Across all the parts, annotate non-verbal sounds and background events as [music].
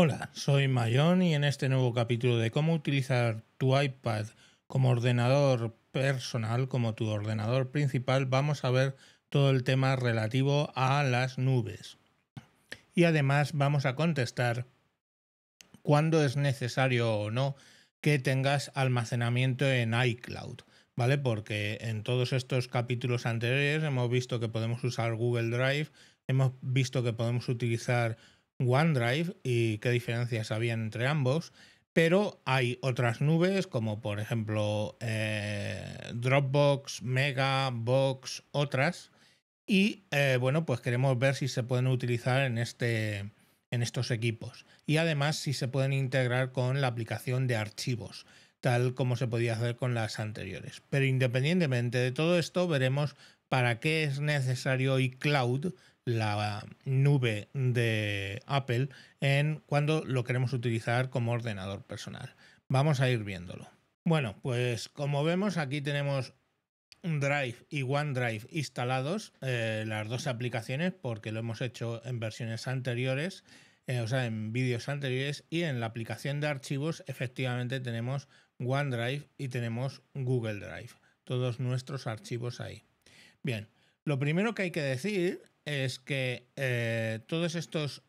Hola, soy Mayón y en este nuevo capítulo de cómo utilizar tu iPad como ordenador personal, como tu ordenador principal, vamos a ver todo el tema relativo a las nubes. Y además vamos a contestar cuándo es necesario o no que tengas almacenamiento en iCloud, ¿vale? Porque en todos estos capítulos anteriores hemos visto que podemos usar Google Drive, hemos visto que podemos utilizar OneDrive y qué diferencias había entre ambos, pero hay otras nubes como por ejemplo eh, Dropbox, Mega, Box, otras. Y eh, bueno, pues queremos ver si se pueden utilizar en, este, en estos equipos y además si se pueden integrar con la aplicación de archivos tal como se podía hacer con las anteriores. Pero independientemente de todo esto, veremos para qué es necesario iCloud la nube de Apple en cuando lo queremos utilizar como ordenador personal. Vamos a ir viéndolo. Bueno, pues como vemos aquí tenemos Drive y OneDrive instalados, eh, las dos aplicaciones, porque lo hemos hecho en versiones anteriores, eh, o sea, en vídeos anteriores, y en la aplicación de archivos efectivamente tenemos OneDrive y tenemos Google Drive, todos nuestros archivos ahí. Bien, lo primero que hay que decir es que eh, todas estas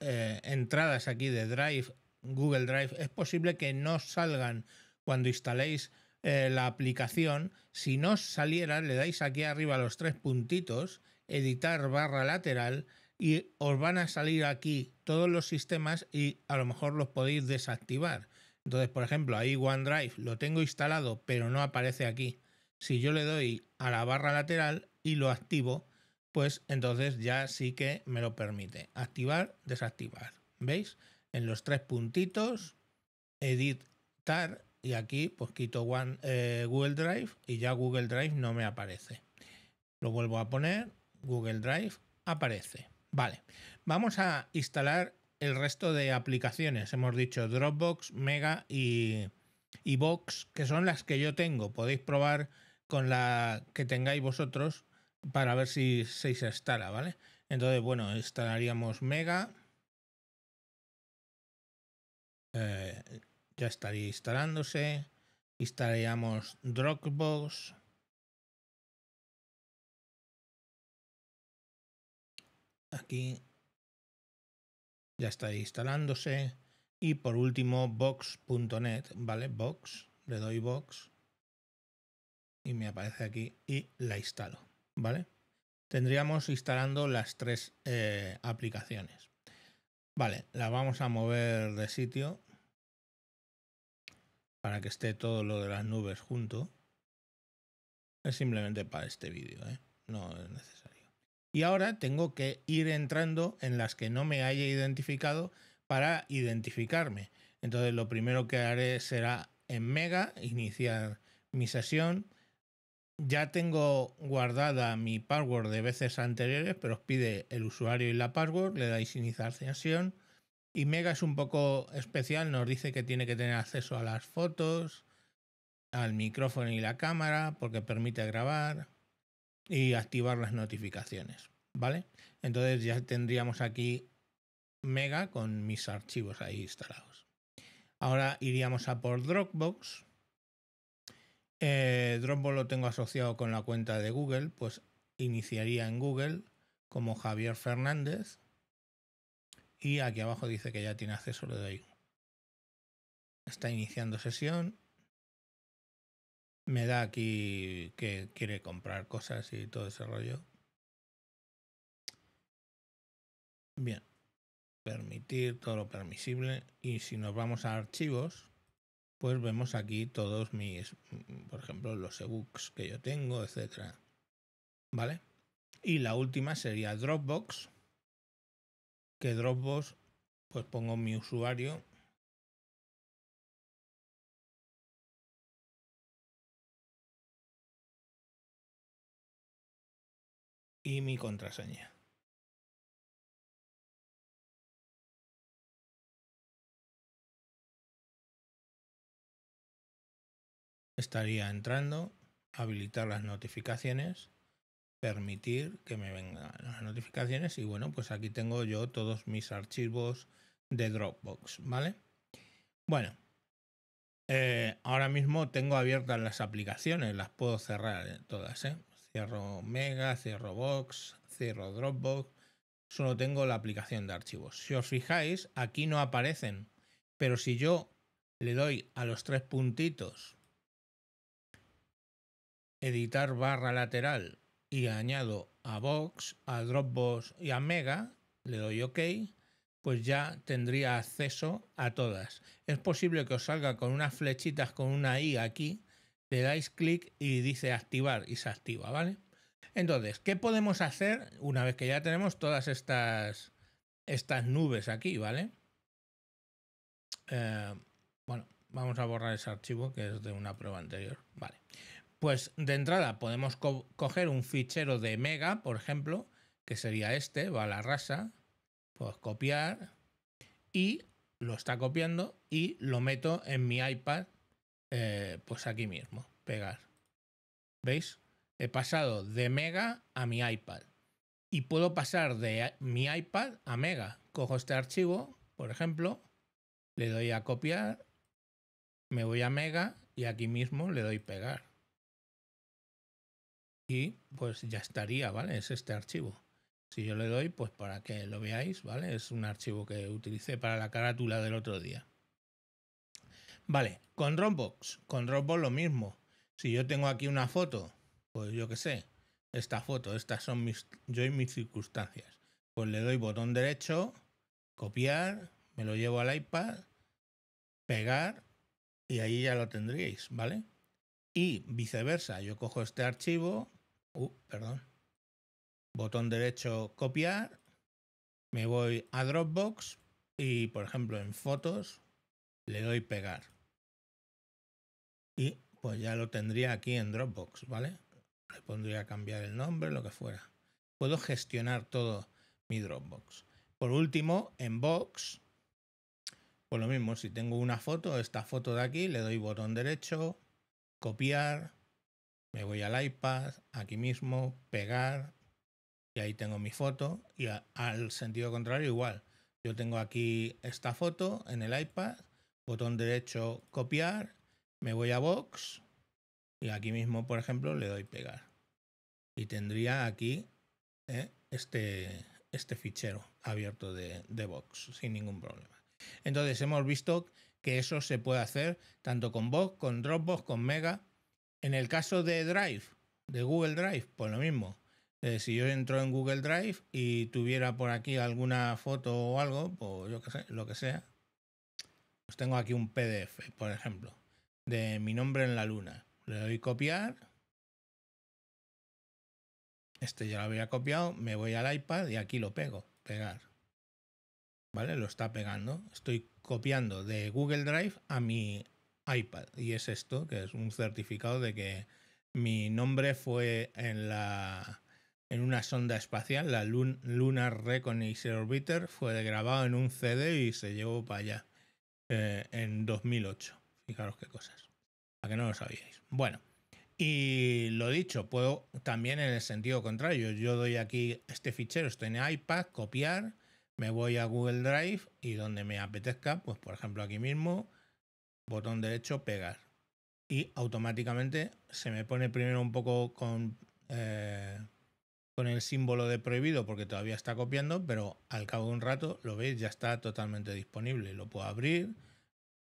eh, entradas aquí de Drive, Google Drive, es posible que no salgan cuando instaléis eh, la aplicación. Si no saliera, le dais aquí arriba los tres puntitos, editar barra lateral, y os van a salir aquí todos los sistemas y a lo mejor los podéis desactivar. Entonces, por ejemplo, ahí OneDrive lo tengo instalado, pero no aparece aquí. Si yo le doy a la barra lateral y lo activo, pues entonces ya sí que me lo permite. Activar, desactivar. ¿Veis? En los tres puntitos, editar y aquí pues quito One, eh, Google Drive y ya Google Drive no me aparece. Lo vuelvo a poner, Google Drive aparece. Vale, vamos a instalar el resto de aplicaciones. Hemos dicho Dropbox, Mega y, y que son las que yo tengo. Podéis probar con la que tengáis vosotros para ver si, se instala, ¿vale? Entonces, bueno, instalaríamos Mega. Eh, ya estaría instalándose. Instalaríamos Dropbox. Aquí ya está instalándose. Y por último, box.net, ¿vale? Box, le doy box y me aparece aquí y la instalo. ¿vale? Tendríamos instalando las tres eh, aplicaciones. Vale, la vamos a mover de sitio para que esté todo lo de las nubes junto. Es simplemente para este vídeo, ¿eh? no es necesario. Y ahora tengo que ir entrando en las que no me haya identificado para identificarme. Entonces lo primero que haré será en Mega, iniciar mi sesión, ya tengo guardada mi password de veces anteriores, pero os pide el usuario y la password, le dais iniciar sesión. Y Mega es un poco especial, nos dice que tiene que tener acceso a las fotos, al micrófono y la cámara, porque permite grabar y activar las notificaciones, ¿vale? Entonces ya tendríamos aquí Mega con mis archivos ahí instalados. Ahora iríamos a por Dropbox eh, lo tengo asociado con la cuenta de Google, pues iniciaría en Google como Javier Fernández. Y aquí abajo dice que ya tiene acceso, de ahí. Está iniciando sesión. Me da aquí que quiere comprar cosas y todo ese rollo. Bien. Permitir todo lo permisible. Y si nos vamos a archivos, pues vemos aquí todos mis, por ejemplo, los ebooks que yo tengo, etcétera. ¿Vale? Y la última sería Dropbox, que Dropbox, pues pongo mi usuario. Y mi contraseña. estaría entrando, habilitar las notificaciones, permitir que me vengan las notificaciones y bueno, pues aquí tengo yo todos mis archivos de Dropbox, ¿vale? Bueno, eh, ahora mismo tengo abiertas las aplicaciones, las puedo cerrar eh, todas, ¿eh? Cierro Mega, cierro Box, cierro Dropbox, solo tengo la aplicación de archivos. Si os fijáis, aquí no aparecen, pero si yo le doy a los tres puntitos editar barra lateral y añado a Box, a Dropbox y a Mega, le doy OK, pues ya tendría acceso a todas. Es posible que os salga con unas flechitas con una I aquí, le dais clic y dice activar y se activa, ¿vale? Entonces, ¿qué podemos hacer una vez que ya tenemos todas estas, estas nubes aquí, ¿vale? Eh, bueno, vamos a borrar ese archivo que es de una prueba anterior, ¿vale? vale pues de entrada podemos coger un fichero de mega, por ejemplo, que sería este, va a la rasa, pues copiar y lo está copiando y lo meto en mi iPad, eh, pues aquí mismo, pegar. ¿Veis? He pasado de mega a mi iPad. Y puedo pasar de mi iPad a mega. Cojo este archivo, por ejemplo, le doy a copiar, me voy a mega y aquí mismo le doy pegar y pues ya estaría, ¿vale? Es este archivo. Si yo le doy, pues para que lo veáis, ¿vale? Es un archivo que utilicé para la carátula del otro día. Vale, con Dropbox, con Dropbox lo mismo. Si yo tengo aquí una foto, pues yo qué sé, esta foto, estas son mis, yo y mis circunstancias. Pues le doy botón derecho, copiar, me lo llevo al iPad, pegar y ahí ya lo tendréis, ¿vale? Y viceversa, yo cojo este archivo, Uh, perdón. Botón derecho copiar. Me voy a Dropbox y, por ejemplo, en fotos le doy pegar. Y pues ya lo tendría aquí en Dropbox, ¿vale? Le pondría a cambiar el nombre, lo que fuera. Puedo gestionar todo mi Dropbox. Por último, en Box, por pues lo mismo, si tengo una foto, esta foto de aquí, le doy botón derecho, copiar, me voy al iPad, aquí mismo, pegar, y ahí tengo mi foto. Y al sentido contrario, igual. Yo tengo aquí esta foto en el iPad, botón derecho, copiar, me voy a Box, y aquí mismo, por ejemplo, le doy pegar. Y tendría aquí eh, este, este fichero abierto de, de Box sin ningún problema. Entonces hemos visto que eso se puede hacer tanto con Box, con Dropbox, con Mega en el caso de Drive, de Google Drive, pues lo mismo. Eh, si yo entro en Google Drive y tuviera por aquí alguna foto o algo, pues yo qué sé, lo que sea, pues tengo aquí un PDF, por ejemplo, de mi nombre en la luna. Le doy copiar. Este ya lo había copiado, me voy al iPad y aquí lo pego, pegar. ¿Vale? Lo está pegando. Estoy copiando de Google Drive a mi iPad. Y es esto, que es un certificado de que mi nombre fue en la en una sonda espacial, la Luna Lunar Reconnaissance Orbiter, fue grabado en un CD y se llevó para allá eh, en 2008. Fijaros qué cosas. para que no lo sabíais. Bueno, y lo dicho, puedo también en el sentido contrario. Yo doy aquí este fichero, estoy en iPad, copiar, me voy a Google Drive y donde me apetezca, pues por ejemplo aquí mismo, botón derecho, pegar. Y automáticamente se me pone primero un poco con, eh, con el símbolo de prohibido porque todavía está copiando, pero al cabo de un rato, lo veis, ya está totalmente disponible. Lo puedo abrir,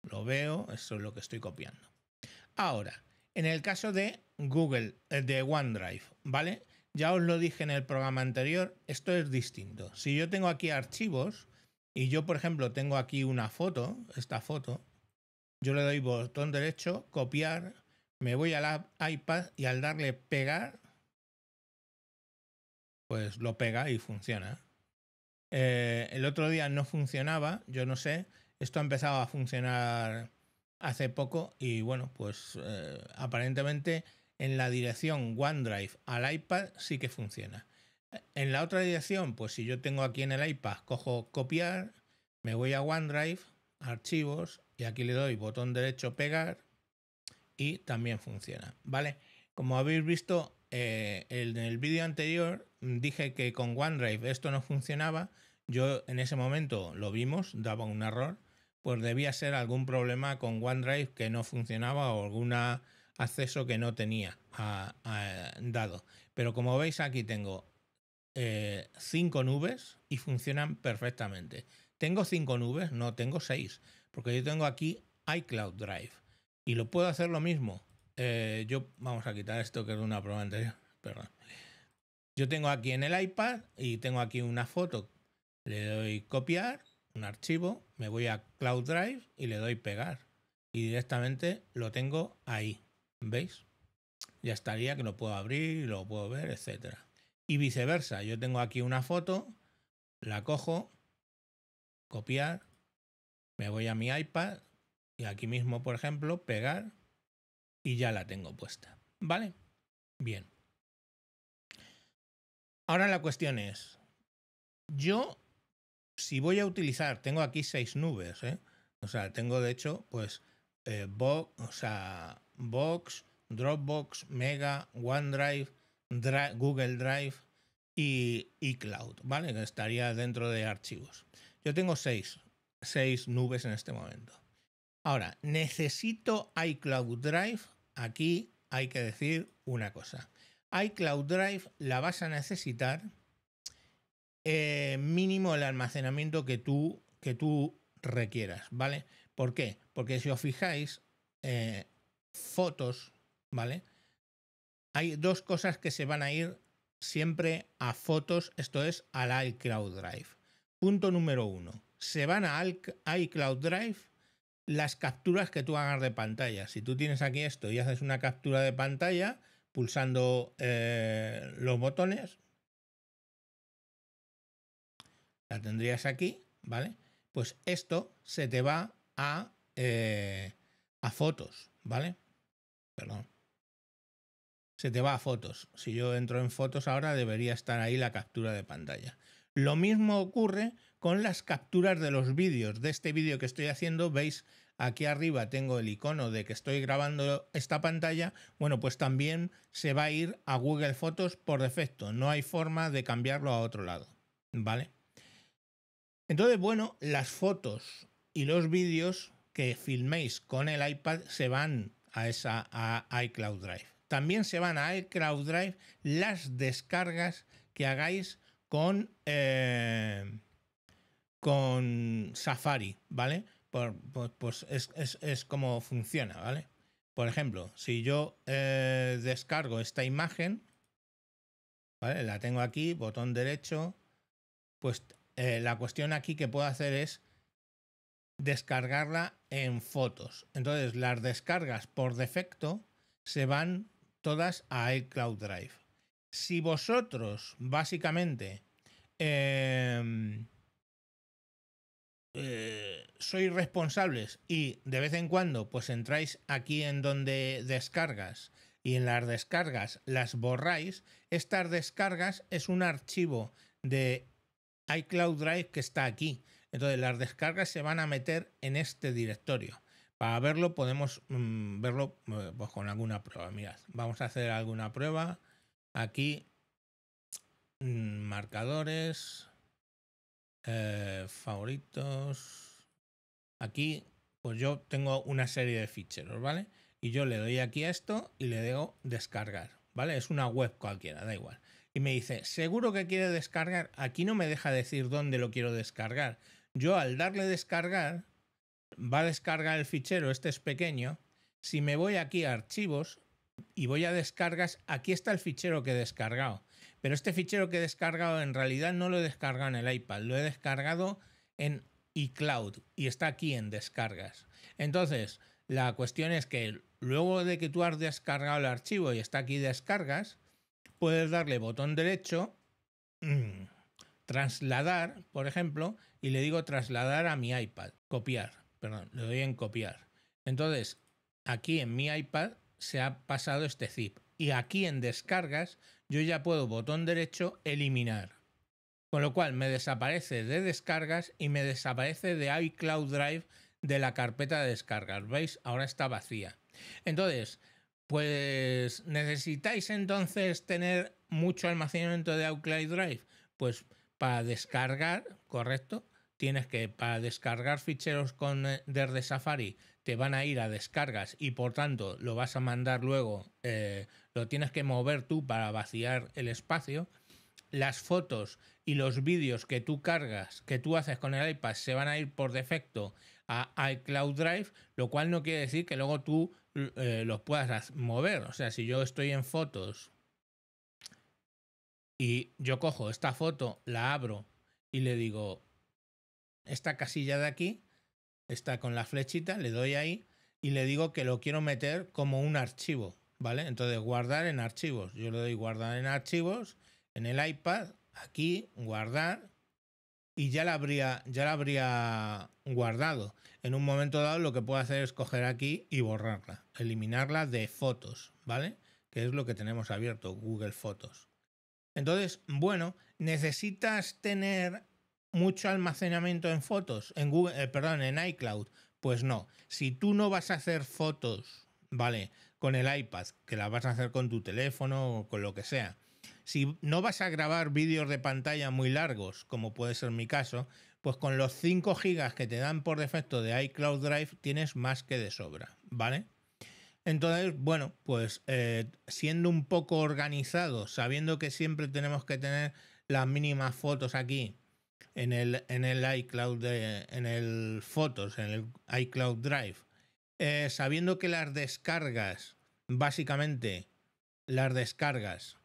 lo veo, eso es lo que estoy copiando. Ahora, en el caso de Google, eh, de OneDrive, ¿vale? Ya os lo dije en el programa anterior, esto es distinto. Si yo tengo aquí archivos y yo, por ejemplo, tengo aquí una foto, esta foto, yo le doy botón derecho, copiar, me voy al iPad y al darle pegar, pues lo pega y funciona. Eh, el otro día no funcionaba, yo no sé, esto ha empezado a funcionar hace poco y bueno, pues eh, aparentemente en la dirección OneDrive al iPad sí que funciona. En la otra dirección, pues si yo tengo aquí en el iPad, cojo copiar, me voy a OneDrive, archivos, y aquí le doy botón derecho pegar y también funciona, ¿vale? Como habéis visto eh, en el vídeo anterior dije que con OneDrive esto no funcionaba, yo en ese momento lo vimos, daba un error, pues debía ser algún problema con OneDrive que no funcionaba o algún acceso que no tenía dado. Pero como veis aquí tengo eh, cinco nubes y funcionan perfectamente. Tengo cinco nubes, no tengo seis, porque yo tengo aquí iCloud Drive y lo puedo hacer lo mismo. Eh, yo vamos a quitar esto que es una prueba anterior, [laughs] perdón. Yo tengo aquí en el iPad y tengo aquí una foto. Le doy copiar, un archivo, me voy a Cloud Drive y le doy pegar. Y directamente lo tengo ahí. ¿Veis? Ya estaría que lo puedo abrir, lo puedo ver, etcétera. Y viceversa, yo tengo aquí una foto, la cojo, copiar, me voy a mi iPad y aquí mismo, por ejemplo, pegar y ya la tengo puesta. ¿Vale? Bien. Ahora la cuestión es, yo, si voy a utilizar, tengo aquí seis nubes, ¿eh? O sea, tengo de hecho, pues, eh, o sea, Box, Dropbox, Mega, OneDrive, Google Drive y, iCloud ¿vale? Que estaría dentro de archivos. Yo tengo seis seis nubes en este momento. Ahora, necesito iCloud Drive. Aquí hay que decir una cosa. iCloud Drive la vas a necesitar eh, mínimo el almacenamiento que tú, que tú requieras, ¿vale? ¿Por qué? Porque si os fijáis, eh, fotos, ¿vale? Hay dos cosas que se van a ir siempre a fotos, esto es al iCloud Drive. Punto número uno, se van a iCloud Drive las capturas que tú hagas de pantalla. Si tú tienes aquí esto y haces una captura de pantalla pulsando eh, los botones, la tendrías aquí, ¿vale? Pues esto se te va a, eh, a fotos, ¿vale? Perdón. Se te va a fotos. Si yo entro en fotos ahora debería estar ahí la captura de pantalla. Lo mismo ocurre con las capturas de los vídeos. De este vídeo que estoy haciendo, veis aquí arriba tengo el icono de que estoy grabando esta pantalla, bueno, pues también se va a ir a Google Fotos por defecto, no hay forma de cambiarlo a otro lado, ¿vale? Entonces, bueno, las fotos y los vídeos que filméis con el iPad se van a esa iCloud Drive. También se van a iCloud Drive las descargas que hagáis con eh, con Safari, ¿vale? Por, pues es, como funciona, ¿vale? Por ejemplo, si yo eh, descargo esta imagen, ¿vale? La tengo aquí, botón derecho, pues eh, la cuestión aquí que puedo hacer es descargarla en fotos. Entonces, las descargas por defecto se van todas a iCloud Drive. Si vosotros, básicamente, eh, eh, sois responsables y de vez en cuando pues entráis aquí en donde descargas y en las descargas las borráis, estas descargas es un archivo de iCloud Drive que está aquí. Entonces las descargas se van a meter en este directorio. Para verlo podemos mm, verlo eh, pues, con alguna prueba. Mirad, vamos a hacer alguna prueba. Aquí, mm, marcadores, eh, favoritos. Aquí, pues yo tengo una serie de ficheros, ¿vale? Y yo le doy aquí a esto y le digo descargar, ¿vale? Es una web cualquiera, da igual. Y me dice, seguro que quiere descargar. Aquí no me deja decir dónde lo quiero descargar. Yo al darle descargar, va a descargar el fichero, este es pequeño. Si me voy aquí a archivos y voy a descargas, aquí está el fichero que he descargado. Pero este fichero que he descargado en realidad no lo he descargado en el iPad, lo he descargado en iCloud y está aquí en descargas. Entonces, la cuestión es que luego de que tú has descargado el archivo y está aquí descargas, puedes darle botón derecho, mm, trasladar, por ejemplo, y le digo trasladar a mi iPad, copiar, perdón, le doy en copiar. Entonces, aquí en mi iPad se ha pasado este zip y aquí en descargas yo ya puedo botón derecho eliminar. Con lo cual me desaparece de descargas y me desaparece de iCloud Drive de la carpeta de descargas. ¿Veis? Ahora está vacía. Entonces, pues necesitáis entonces tener mucho almacenamiento de iCloud Drive. Pues para descargar, correcto, tienes que para descargar ficheros con, eh, desde Safari te van a ir a descargas y por tanto lo vas a mandar luego, eh, lo tienes que mover tú para vaciar el espacio. Las fotos y los vídeos que tú cargas, que tú haces con el iPad, se van a ir por defecto a iCloud Drive, lo cual no quiere decir que luego tú eh, los puedas mover. O sea, si yo estoy en fotos y yo cojo esta foto, la abro y le digo, esta casilla de aquí, está con la flechita, le doy ahí y le digo que lo quiero meter como un archivo, ¿vale? Entonces guardar en archivos. Yo le doy guardar en archivos en el iPad, aquí, guardar y ya la habría, ya la habría guardado. En un momento dado lo que puedo hacer es coger aquí y borrarla, eliminarla de fotos, ¿vale? Que es lo que tenemos abierto, Google Fotos. Entonces, bueno, necesitas tener mucho almacenamiento en fotos, en Google, eh, perdón, en iCloud. Pues no, si tú no vas a hacer fotos, ¿vale? Con el iPad, que las vas a hacer con tu teléfono o con lo que sea. Si no vas a grabar vídeos de pantalla muy largos, como puede ser mi caso, pues con los 5 GB que te dan por defecto de iCloud Drive tienes más que de sobra, ¿vale? Entonces, bueno, pues eh, siendo un poco organizado, sabiendo que siempre tenemos que tener las mínimas fotos aquí en el, en el iCloud, en el Fotos, en el iCloud Drive, eh, sabiendo que las descargas, básicamente, las descargas,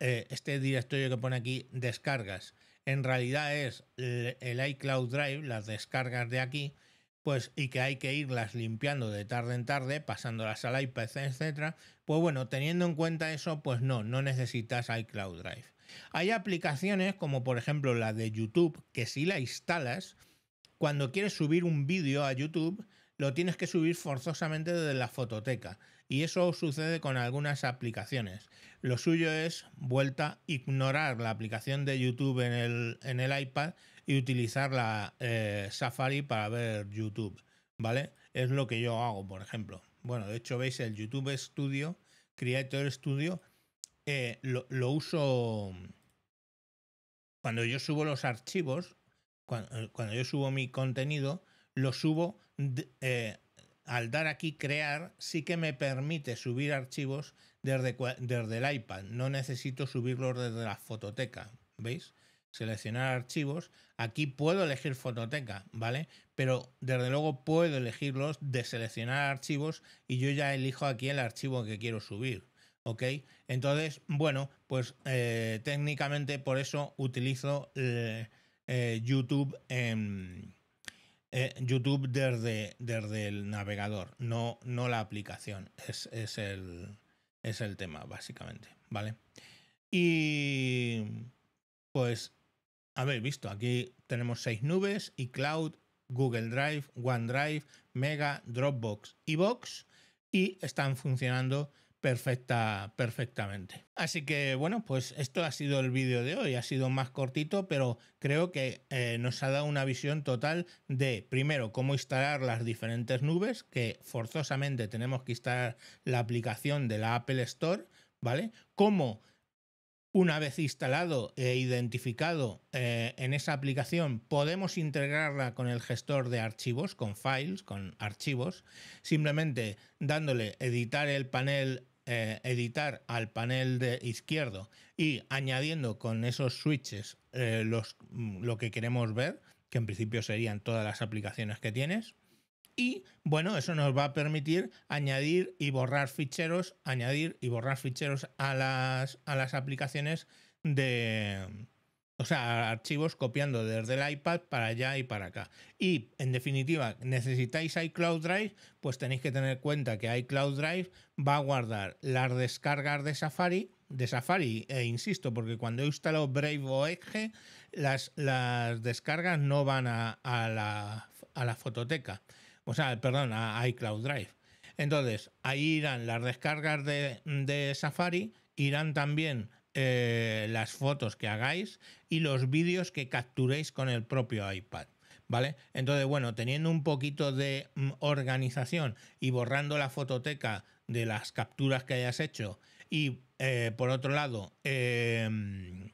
eh, este directorio que pone aquí, descargas, en realidad es el, iCloud Drive, las descargas de aquí, pues y que hay que irlas limpiando de tarde en tarde, pasándolas al iPad, etcétera, pues bueno, teniendo en cuenta eso, pues no, no necesitas iCloud Drive. Hay aplicaciones como por ejemplo la de YouTube, que si la instalas, cuando quieres subir un vídeo a YouTube, lo tienes que subir forzosamente desde la fototeca. Y eso sucede con algunas aplicaciones. Lo suyo es vuelta, ignorar la aplicación de YouTube en el, iPad y utilizar la eh, Safari para ver YouTube. ¿Vale? Es lo que yo hago, por ejemplo. Bueno, de hecho veis el YouTube Studio, Creator Studio, eh, lo, uso mm, cuando yo subo los archivos, eh, cuando, yo subo mi contenido, lo subo eh, al dar aquí crear, sí que me permite subir archivos desde, desde el iPad. No necesito subirlos desde la fototeca. ¿Veis? Seleccionar archivos. Aquí puedo elegir fototeca, ¿vale? Pero desde luego puedo elegirlos de seleccionar archivos y yo ya elijo aquí el archivo que quiero subir. ¿Ok? Entonces, bueno, pues eh, técnicamente por eso utilizo eh, eh, YouTube YouTube desde, desde el navegador, no, no la aplicación. Es, es, el, es el tema, básicamente. ¿Vale? Y pues habéis visto, aquí tenemos seis nubes, y Cloud, Google Drive, OneDrive, Mega, Dropbox y Box, y están funcionando perfecta, perfectamente. Así que bueno, pues esto ha sido el vídeo de hoy, ha sido más cortito, pero creo que eh, nos ha dado una visión total de, primero, cómo instalar las diferentes nubes, que forzosamente tenemos que instalar la aplicación de la Apple Store, ¿vale? Cómo una vez instalado e identificado eh, en esa aplicación, podemos integrarla con el gestor de archivos, con files, con archivos, simplemente dándole editar el panel eh, editar al panel de izquierdo y añadiendo con esos switches eh, los, mm, lo que queremos ver, que en principio serían todas las aplicaciones que tienes. Y bueno, eso nos va a permitir añadir y borrar ficheros, añadir y borrar ficheros a las, a las aplicaciones de, o sea, archivos copiando desde el iPad para allá y para acá. Y en definitiva, necesitáis iCloud Drive, pues tenéis que tener cuenta que iCloud Drive va a guardar las descargas de Safari, de Safari, e insisto, porque cuando he instalado Brave o Edge, las, las descargas no van a, la, fototeca, o sea, perdón, a iCloud Drive. Entonces, ahí irán las descargas de, de Safari, irán también eh, las fotos que hagáis y los vídeos que capturéis con el propio iPad. ¿Vale? Entonces, bueno, teniendo un poquito de mm, organización y borrando la fototeca de las capturas que hayas hecho y, eh, por otro lado, em,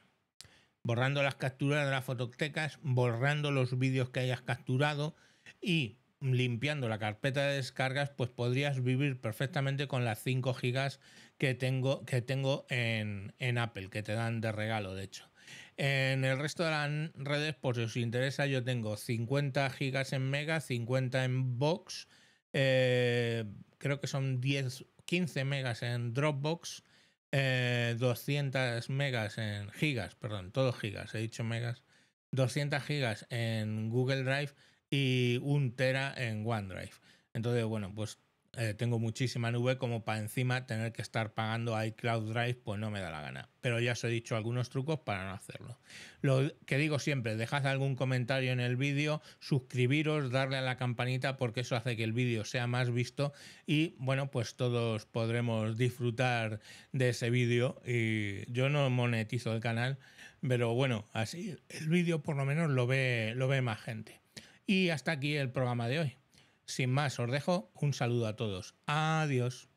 borrando las capturas de las fototecas, borrando los vídeos que hayas capturado y limpiando la carpeta de descargas, pues podrías vivir perfectamente con las 5 gigas que tengo, que tengo en, Apple, que te dan de regalo, de hecho. En el resto de las redes, por si os interesa, yo tengo 50 gigas en Mega, 50 en Box, eh, creo que son 10, 15 megas en Dropbox, 200 eh, megas en gigas, perdón, todos gigas, he dicho megas, 200 gigas en Google Drive y un tera en OneDrive. Entonces, bueno, pues eh, tengo muchísima nube como para encima tener que estar pagando iCloud Drive, pues no me da la gana. Pero ya os he dicho algunos trucos para no hacerlo. Lo que digo siempre, dejad algún comentario en el vídeo, suscribiros, darle a la campanita porque eso hace que el vídeo sea más visto y bueno, pues todos podremos disfrutar de ese vídeo. Y yo no monetizo el canal, pero bueno, así el vídeo por lo menos lo ve, lo ve más gente. Y hasta aquí el programa de hoy. Sin más, os dejo un saludo a todos. Adiós.